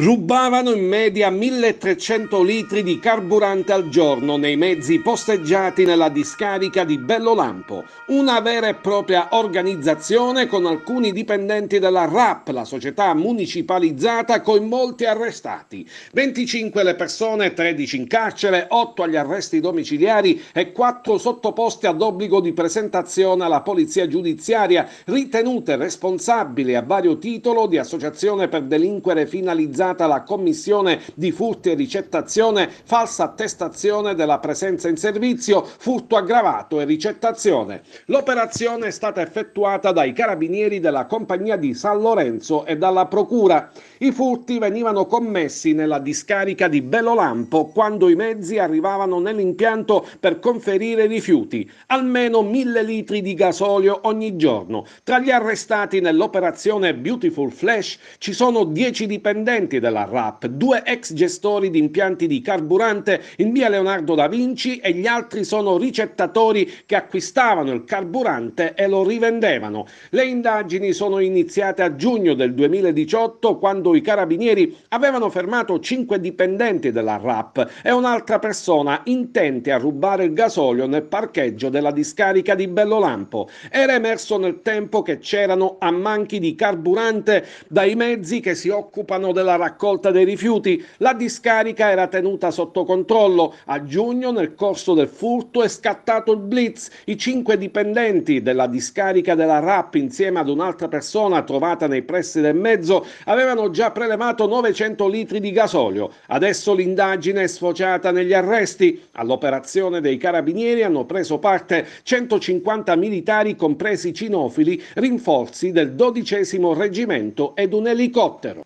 rubavano in media 1300 litri di carburante al giorno nei mezzi posteggiati nella discarica di Bellolampo, una vera e propria organizzazione con alcuni dipendenti della RAP, la società municipalizzata, con molti arrestati. 25 le persone, 13 in carcere, 8 agli arresti domiciliari e 4 sottoposti ad obbligo di presentazione alla polizia giudiziaria, ritenute responsabili a vario titolo di associazione per delinquere finalizzata accertata la commissione di furti e ricettazione, falsa attestazione della presenza in servizio, furto aggravato e ricettazione. L'operazione è stata effettuata dai carabinieri della compagnia di San Lorenzo e dalla procura. I furti venivano commessi nella discarica di Belolampo quando i mezzi arrivavano nell'impianto per conferire rifiuti, almeno mille litri di gasolio ogni giorno. Tra gli arrestati nell'operazione Beautiful Flash ci sono dieci dipendenti anche dalla RAP, due ex gestori di impianti di carburante in via Leonardo da Vinci e gli altri sono ricettatori che acquistavano il carburante e lo rivendevano. Le indagini sono iniziate a giugno del 2018 quando i carabinieri avevano fermato cinque dipendenti della RAP e un'altra persona intente a rubare il gasolio nel parcheggio della discarica di Bellolampo. Era emerso nel tempo che c'erano ammanchi di carburante dai mezzi che si occupano della raccolta raccolta dei rifiuti, la discarica era tenuta sotto controllo. A giugno, nel corso del furto, è scattato il blitz. I cinque dipendenti della discarica della RAP, insieme ad un'altra persona trovata nei pressi del mezzo, avevano già prelevato 900 litri di gasolio. Adesso l'indagine è sfociata negli arresti. All'operazione dei carabinieri hanno preso parte 150 militari, compresi cinofili, rinforzi del 12 reggimento ed un elicottero.